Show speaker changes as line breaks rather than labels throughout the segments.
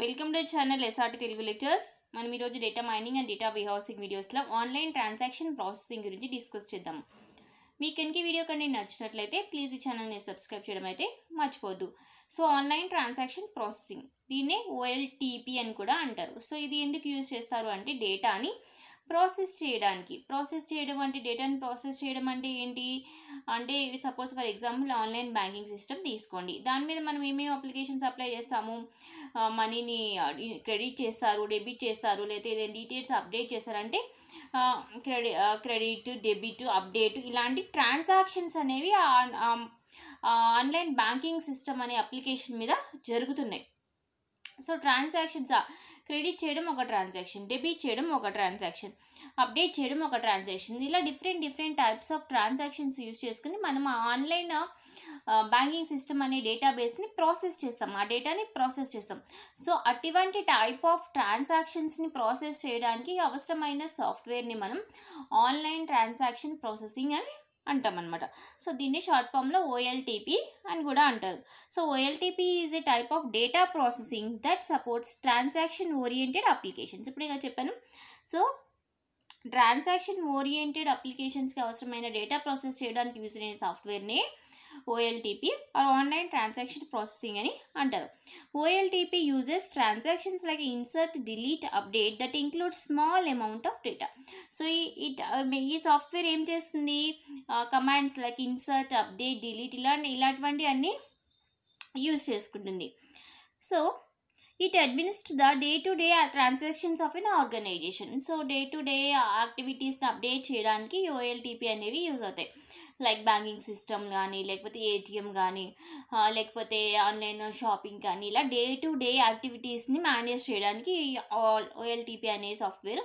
Welcome to channel SRT Telugu lectures మనం ఈరోజు data mining and data warehousing వీడియోస్లో online transaction processing గురించి discuss చేద్దాం మీకు కనుక వీడియో కానీ నచ్చినట్లయితే ప్లీజ్ ఈ ఛానల్ని సబ్స్క్రైబ్ చేయడం అయితే మర్చిపోద్దు సో ఆన్లైన్ ట్రాన్సాక్షన్ ప్రాసెసింగ్ దీన్నే ఓఎల్టీపీ అని కూడా అంటారు సో ఇది ఎందుకు యూజ్ చేస్తారు అంటే డేటాని ప్రాసెస్ చేయడానికి ప్రాసెస్ చేయడం అంటే డేటాని ప్రాసెస్ చేయడం అంటే ఏంటి అంటే suppose for example online banking system తీసుకోండి దాని మీద మనం ఏమేమి అప్లికేషన్స్ అప్లై చేస్తాము మనీని క్రెడిట్ చేస్తారు డెబిట్ చేస్తారు లేకపోతే ఏదైనా డీటెయిల్స్ అప్డేట్ చేస్తారంటే క్రెడిట్ క్రెడిట్ డెబిట్ అప్డేట్ ఇలాంటి ట్రాన్సాక్షన్స్ అనేవి ఆన్లైన్ బ్యాంకింగ్ సిస్టమ్ అనే అప్లికేషన్ మీద జరుగుతున్నాయి సో ట్రాన్సాక్షన్స్ క్రెడిట్ చేయడం ఒక ట్రాన్సాక్షన్ డెబిట్ చేయడం ఒక ట్రాన్సాక్షన్ అప్డేట్ చేయడం ఒక ట్రాన్సాక్షన్ ఇలా different different types of transactions use చేసుకుని మనం ఆన్లైన్ బ్యాంకింగ్ సిస్టమ్ అనే డేటాబేస్ని ప్రాసెస్ చేస్తాం ఆ డేటాని ప్రాసెస్ చేస్తాం సో అటువంటి టైప్ ఆఫ్ ట్రాన్సాక్షన్స్ని ప్రాసెస్ చేయడానికి అవసరమైన సాఫ్ట్వేర్ని మనం ఆన్లైన్ ట్రాన్సాక్షన్ ప్రాసెసింగ్ అని అంటామన్నమాట సో దీన్ని షార్ట్ ఫామ్లో ఓఎల్టీపీ అని కూడా అంటారు so OLTP is a type of data processing that supports transaction oriented applications ఇప్పుడు ఇక చెప్పాను సో ట్రాన్సాక్షన్ ఓరియంటెడ్ అప్లికేషన్స్కి అవసరమైన డేటా ప్రాసెస్ చేయడానికి యూజ్ అయిన సాఫ్ట్వేర్ని OLTP or online transaction processing అని అంటారు OLTP uses transactions like insert delete update that include small amount of data so ఈ uh, ఈ సాఫ్ట్వేర్ ఏం చేస్తుంది commands like insert update delete ఇలా ఇలాంటివన్నీ అన్నీ యూజ్ చేసుకుంటుంది so It administer the day-to-day transactions transactions of an organization. So day to day యాక్టివిటీస్ని update చేయడానికి ఓఎల్టీపీ అనేవి యూజ్ అవుతాయి లైక్ బ్యాంకింగ్ సిస్టమ్ కానీ లేకపోతే ఏటీఎం కానీ లేకపోతే ఆన్లైన్ షాపింగ్ కానీ ఇలా డే టు డే యాక్టివిటీస్ని మేనేజ్ చేయడానికి ఓఎల్టీపీ అనే సాఫ్ట్వేర్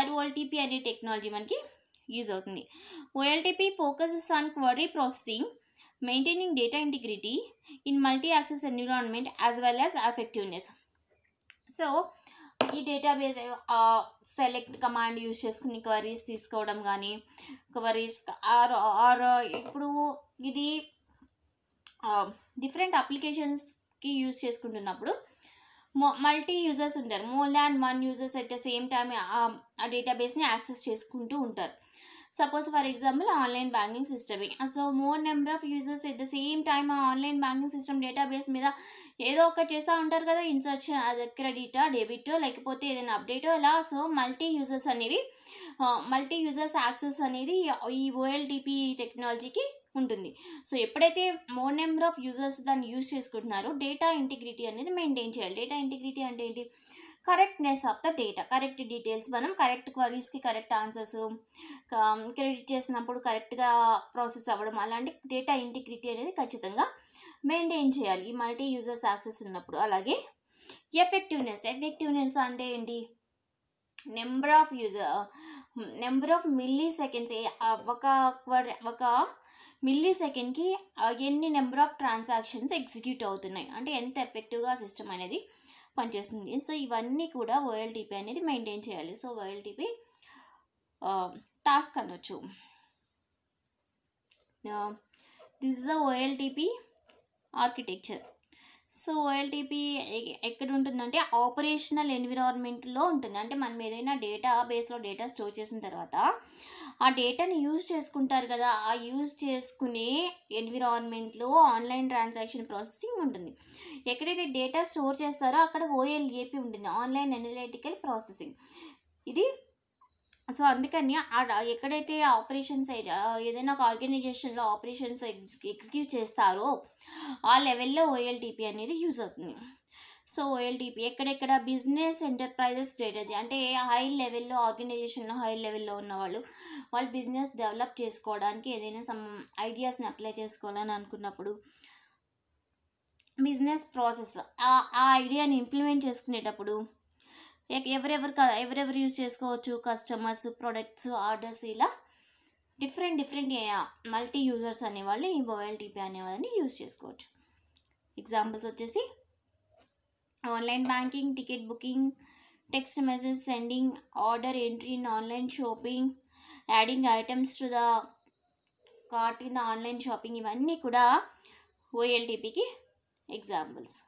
అది ఓఎల్టీపీ అనే టెక్నాలజీ మనకి యూజ్ అవుతుంది OLTP focuses on query processing maintaining data integrity in multi access environment as well as effectiveness so ఈ డేటాబేస్ సెలెక్ట్ కమాండ్ యూజ్ చేసుకుని క్వరీస్ తీసుకోవడం కానీ క్వరీస్ ఆర్ ఆర్ ఇప్పుడు ఇది డిఫరెంట్ అప్లికేషన్స్కి యూజ్ చేసుకుంటున్నప్పుడు మల్టీ యూజర్స్ ఉంటారు మోర్ దాన్ వన్ యూజర్స్ అయితే సేమ్ టైం ఆ డేటాబేస్ని యాక్సెస్ చేసుకుంటూ ఉంటారు for example online banking system so more number of users at the same time ఆ ఆన్లైన్ బ్యాంకింగ్ సిస్టమ్ డేటాబేస్ మీద ఏదో ఒకటి చేస్తూ ఉంటారు కదా ఇన్సర్చ్ అది క్రెడిటా డెబిటో లేకపోతే ఏదైనా అప్డేటో ఇలా సో మల్టీ యూజర్స్ అనేవి మల్టీ యూజర్స్ యాక్సెస్ అనేది ఈ ఓఎల్టీపీ టెక్నాలజీకి ఉంటుంది సో ఎప్పుడైతే మోర్ నెంబర్ ఆఫ్ యూజర్స్ దాన్ని యూజ్ చేసుకుంటున్నారో డేటా ఇంటిగ్రిటీ అనేది మెయింటైన్ చేయాలి డేటా ఇంటిగ్రిటీ అంటే ఏంటి correctness of the data correct details మనం కరెక్ట్ క్వరీస్కి కరెక్ట్ ఆన్సర్స్ క్రెడిట్ చేసినప్పుడు కరెక్ట్గా ప్రాసెస్ అవ్వడం అలాంటి డేటా ఇంటిగ్రిటీ అనేది ఖచ్చితంగా మెయింటైన్ చేయాలి ఈ మల్టీ యూజర్స్ యాక్సెస్ ఉన్నప్పుడు అలాగే ఎఫెక్టివ్నెస్ ఎఫెక్టివ్నెస్ అంటే ఏంటి number of user number of milliseconds ఒక ఒక మిల్లీ సెకండ్కి ఎన్ని నెంబర్ ఆఫ్ ట్రాన్సాక్షన్స్ ఎగ్జిక్యూట్ అవుతున్నాయి అంటే ఎంత ఎఫెక్టివ్గా సిస్టమ్ అనేది పనిచేస్తుంది సో ఇవన్నీ కూడా ఓఎల్టీపీ అనేది మెయింటైన్ చేయాలి సో ఓఎల్టీపీ టాస్క్ అనొచ్చు this is the OLTP architecture so OLTP ఎక్కడ ఉంటుందంటే ఆపరేషనల్ ఎన్విరాన్మెంట్లో ఉంటుంది అంటే మనం ఏదైనా డేటా బేస్లో డేటా స్టోర్ చేసిన తర్వాత ఆ డేటాని యూజ్ చేసుకుంటారు కదా ఆ యూజ్ చేసుకునే ఎన్విరాన్మెంట్లో ఆన్లైన్ ట్రాన్సాక్షన్ ప్రాసెసింగ్ ఉంటుంది ఎక్కడైతే డేటా స్టోర్ చేస్తారో అక్కడ ఓఎల్ఏపీ ఉంటుంది ఆన్లైన్ ఎనలిటికల్ ప్రాసెసింగ్ ఇది సో అందుకని ఎక్కడైతే ఆపరేషన్స్ ఏదైనా ఒక ఆర్గనైజేషన్లో ఆపరేషన్స్ ఎగ్జ్ ఎగ్జిక్యూట్ చేస్తారో ఆ లెవెల్లో ఓఎల్టీపీ అనేది యూజ్ అవుతుంది సో ఓఎల్టీపీ ఎక్కడెక్కడ బిజినెస్ ఎంటర్ప్రైజెస్ స్ట్రాటజీ అంటే హై లెవెల్లో ఆర్గనైజేషన్లో హై లెవెల్లో ఉన్నవాళ్ళు వాళ్ళు బిజినెస్ డెవలప్ చేసుకోవడానికి ఏదైనా సమ్ ఐడియాస్ని అప్లై చేసుకోవాలని అనుకున్నప్పుడు బిజినెస్ ప్రాసెస్ ఆ ఐడియాని ఇంప్లిమెంట్ చేసుకునేటప్పుడు ఎవరెవరు ఎవరెవరు యూజ్ చేసుకోవచ్చు కస్టమర్స్ ప్రొడక్ట్స్ ఆర్డర్స్ ఇలా డిఫరెంట్ డిఫరెంట్ మల్టీ యూజర్స్ అనేవాళ్ళు ఈ మొబైల్ టీపీ అనేవాళ్ళని యూజ్ చేసుకోవచ్చు ఎగ్జాంపుల్స్ వచ్చేసి online banking ticket booking text message sending order entry in online shopping adding items to the cart in online shopping ఇవన్నీ కూడా ఓఎల్టీపీకి examples